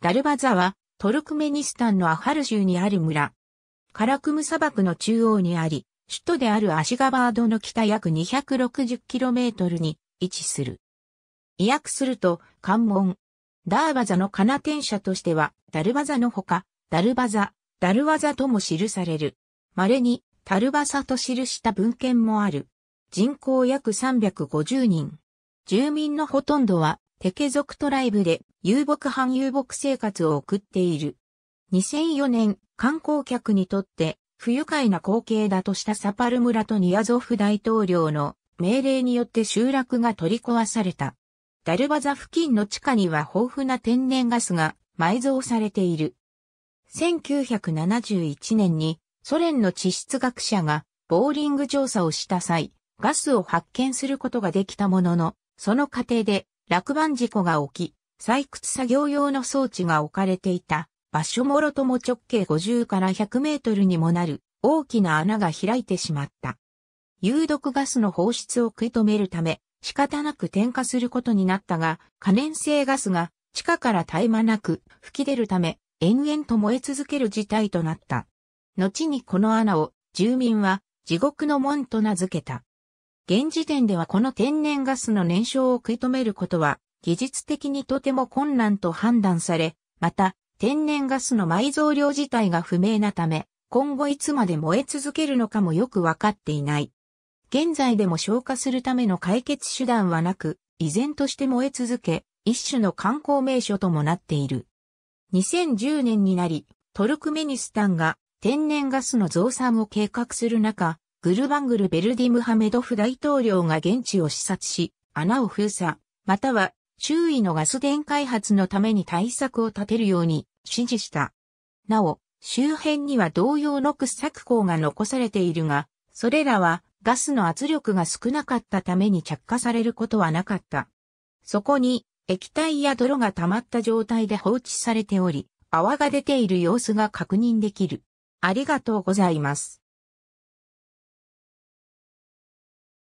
ダルバザは、トルクメニスタンのアハル州にある村。カラクム砂漠の中央にあり、首都であるアシガバードの北約 260km に位置する。意訳すると、関門。ダーバザのカナテン社としては、ダルバザのほか、ダルバザ、ダルワザとも記される。稀に、タルバサと記した文献もある。人口約350人。住民のほとんどは、テケ族トライブで、遊牧半遊牧生活を送っている。2004年、観光客にとって不愉快な光景だとしたサパル村とニアゾフ大統領の命令によって集落が取り壊された。ダルバザ付近の地下には豊富な天然ガスが埋蔵されている。1971年にソ連の地質学者がボーリング調査をした際、ガスを発見することができたものの、その過程で落盤事故が起き、採掘作業用の装置が置かれていた場所もろとも直径50から100メートルにもなる大きな穴が開いてしまった。有毒ガスの放出を食い止めるため仕方なく点火することになったが可燃性ガスが地下から絶え間なく吹き出るため延々と燃え続ける事態となった。後にこの穴を住民は地獄の門と名付けた。現時点ではこの天然ガスの燃焼を食い止めることは技術的にとても困難と判断され、また、天然ガスの埋蔵量自体が不明なため、今後いつまで燃え続けるのかもよくわかっていない。現在でも消火するための解決手段はなく、依然として燃え続け、一種の観光名所ともなっている。2010年になり、トルクメニスタンが天然ガスの増産を計画する中、グルバングル・ベルディ・ムハメドフ大統領が現地を視察し、穴を封鎖、または周囲のガス田開発のために対策を立てるように指示した。なお、周辺には同様の掘削工が残されているが、それらはガスの圧力が少なかったために着火されることはなかった。そこに液体や泥が溜まった状態で放置されており、泡が出ている様子が確認できる。ありがとうございます。